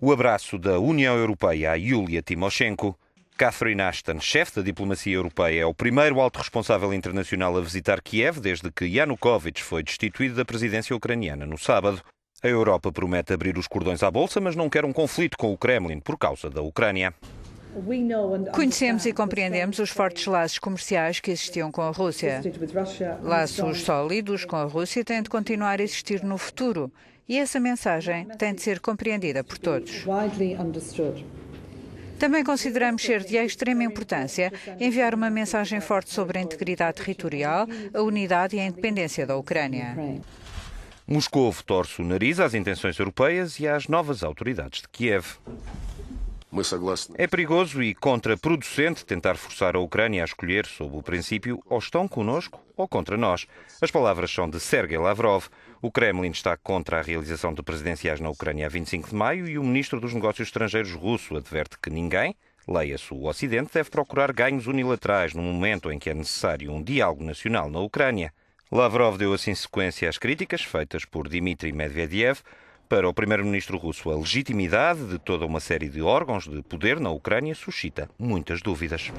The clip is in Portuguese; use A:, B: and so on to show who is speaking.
A: o abraço da União Europeia a Yulia Timoshenko. Catherine Ashton, chefe da diplomacia europeia, é o primeiro alto responsável internacional a visitar Kiev desde que Yanukovych foi destituído da presidência ucraniana no sábado. A Europa promete abrir os cordões à Bolsa, mas não quer um conflito com o Kremlin por causa da Ucrânia.
B: Conhecemos e compreendemos os fortes laços comerciais que existiam com a Rússia. Laços sólidos com a Rússia têm de continuar a existir no futuro e essa mensagem tem de ser compreendida por todos. Também consideramos ser de extrema importância enviar uma mensagem forte sobre a integridade territorial, a unidade e a independência da Ucrânia.
A: Moscou torce o nariz às intenções europeias e às novas autoridades de Kiev. É perigoso e contraproducente tentar forçar a Ucrânia a escolher sob o princípio ou estão conosco ou contra nós. As palavras são de Sergei Lavrov. O Kremlin está contra a realização de presidenciais na Ucrânia a 25 de maio e o ministro dos Negócios Estrangeiros russo adverte que ninguém, leia-se o Ocidente, deve procurar ganhos unilaterais no momento em que é necessário um diálogo nacional na Ucrânia. Lavrov deu assim sequência às críticas feitas por Dmitry Medvedev para o primeiro-ministro russo, a legitimidade de toda uma série de órgãos de poder na Ucrânia suscita muitas dúvidas.